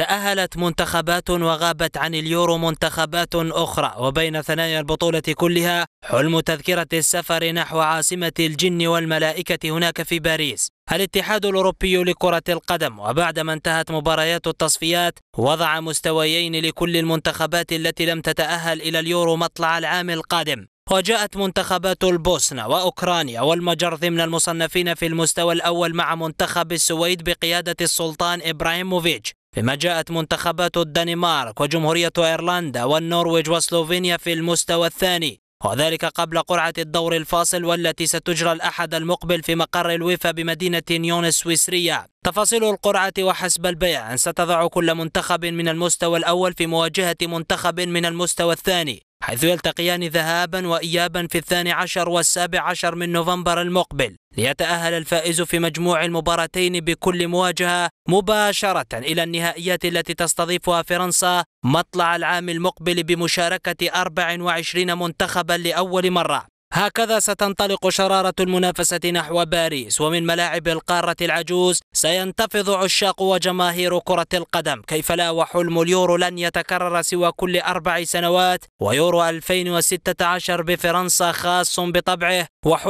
تأهلت منتخبات وغابت عن اليورو منتخبات أخرى وبين ثنايا البطولة كلها حلم تذكرة السفر نحو عاصمة الجن والملائكة هناك في باريس الاتحاد الأوروبي لكرة القدم وبعدما انتهت مباريات التصفيات وضع مستويين لكل المنتخبات التي لم تتأهل إلى اليورو مطلع العام القادم وجاءت منتخبات البوسنة وأوكرانيا والمجر ضمن المصنفين في المستوى الأول مع منتخب السويد بقيادة السلطان إبراهيموفيتش فيما جاءت منتخبات الدنمارك وجمهورية أيرلندا والنرويج وسلوفينيا في المستوى الثاني وذلك قبل قرعة الدور الفاصل والتي ستجرى الأحد المقبل في مقر الويفا بمدينة نيون السويسرية تفاصيل القرعة وحسب البيع أن ستضع كل منتخب من المستوى الأول في مواجهة منتخب من المستوى الثاني حيث يلتقيان ذهابا وإيابا في الثاني عشر والسابع عشر من نوفمبر المقبل ليتأهل الفائز في مجموع المباراتين بكل مواجهة مباشرة إلى النهائيات التي تستضيفها فرنسا مطلع العام المقبل بمشاركة 24 منتخبا لأول مرة هكذا ستنطلق شرارة المنافسة نحو باريس ومن ملاعب القارة العجوز سينتفض عشاق وجماهير كرة القدم كيف لا وحلم اليورو لن يتكرر سوى كل أربع سنوات ويورو 2016 بفرنسا خاص بطبعه وحلم